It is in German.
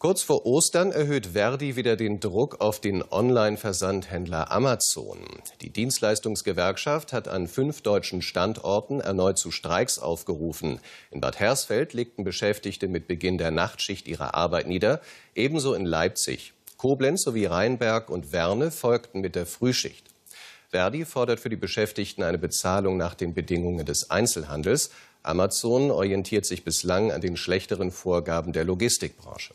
Kurz vor Ostern erhöht Verdi wieder den Druck auf den Online-Versandhändler Amazon. Die Dienstleistungsgewerkschaft hat an fünf deutschen Standorten erneut zu Streiks aufgerufen. In Bad Hersfeld legten Beschäftigte mit Beginn der Nachtschicht ihre Arbeit nieder, ebenso in Leipzig. Koblenz sowie Rheinberg und Werne folgten mit der Frühschicht. Verdi fordert für die Beschäftigten eine Bezahlung nach den Bedingungen des Einzelhandels. Amazon orientiert sich bislang an den schlechteren Vorgaben der Logistikbranche.